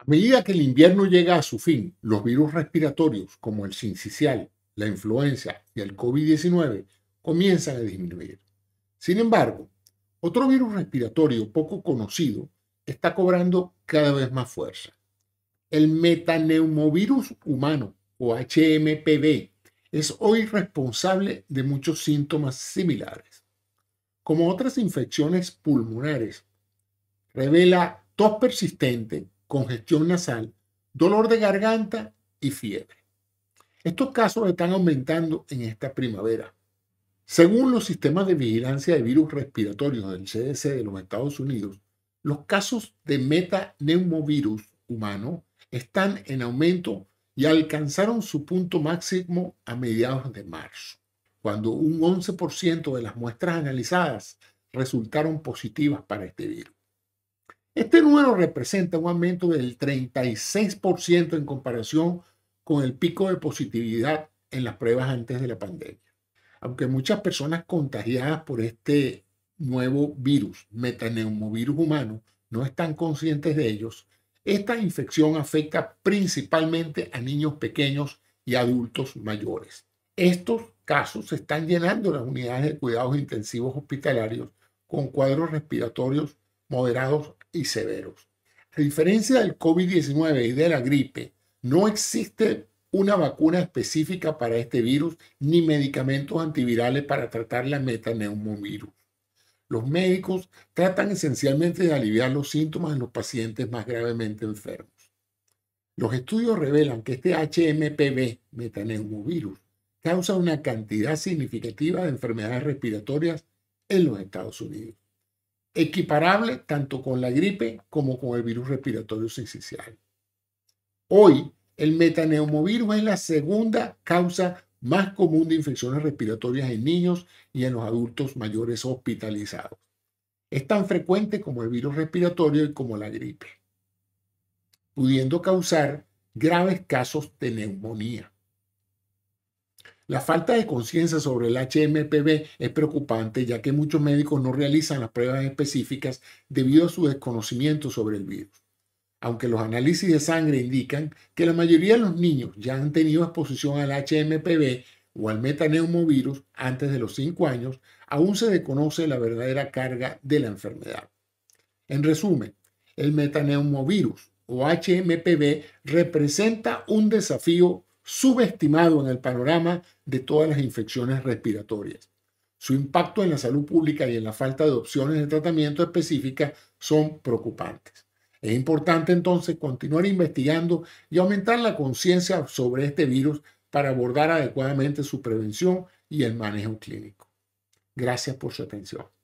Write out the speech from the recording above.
A medida que el invierno llega a su fin, los virus respiratorios como el sincicial, la influenza y el COVID-19 comienzan a disminuir. Sin embargo, otro virus respiratorio poco conocido está cobrando cada vez más fuerza. El metaneumovirus humano o HMPV es hoy responsable de muchos síntomas similares. Como otras infecciones pulmonares, revela tos persistente, congestión nasal, dolor de garganta y fiebre. Estos casos están aumentando en esta primavera. Según los sistemas de vigilancia de virus respiratorios del CDC de los Estados Unidos, los casos de metaneumovirus humano están en aumento y alcanzaron su punto máximo a mediados de marzo, cuando un 11% de las muestras analizadas resultaron positivas para este virus. Este número representa un aumento del 36% en comparación con el pico de positividad en las pruebas antes de la pandemia. Aunque muchas personas contagiadas por este nuevo virus, metaneumovirus humano, no están conscientes de ellos, esta infección afecta principalmente a niños pequeños y adultos mayores. Estos casos se están llenando las unidades de cuidados intensivos hospitalarios con cuadros respiratorios moderados y severos. A diferencia del COVID-19 y de la gripe, no existe una vacuna específica para este virus ni medicamentos antivirales para tratar la metaneumovirus. Los médicos tratan esencialmente de aliviar los síntomas en los pacientes más gravemente enfermos. Los estudios revelan que este HMPV, metaneumovirus, causa una cantidad significativa de enfermedades respiratorias en los Estados Unidos equiparable tanto con la gripe como con el virus respiratorio sincicial. Hoy, el metaneumovirus es la segunda causa más común de infecciones respiratorias en niños y en los adultos mayores hospitalizados. Es tan frecuente como el virus respiratorio y como la gripe, pudiendo causar graves casos de neumonía. La falta de conciencia sobre el HMPV es preocupante ya que muchos médicos no realizan las pruebas específicas debido a su desconocimiento sobre el virus. Aunque los análisis de sangre indican que la mayoría de los niños ya han tenido exposición al HMPV o al metaneumovirus antes de los 5 años, aún se desconoce la verdadera carga de la enfermedad. En resumen, el metaneumovirus o HMPV representa un desafío subestimado en el panorama de todas las infecciones respiratorias. Su impacto en la salud pública y en la falta de opciones de tratamiento específicas son preocupantes. Es importante entonces continuar investigando y aumentar la conciencia sobre este virus para abordar adecuadamente su prevención y el manejo clínico. Gracias por su atención.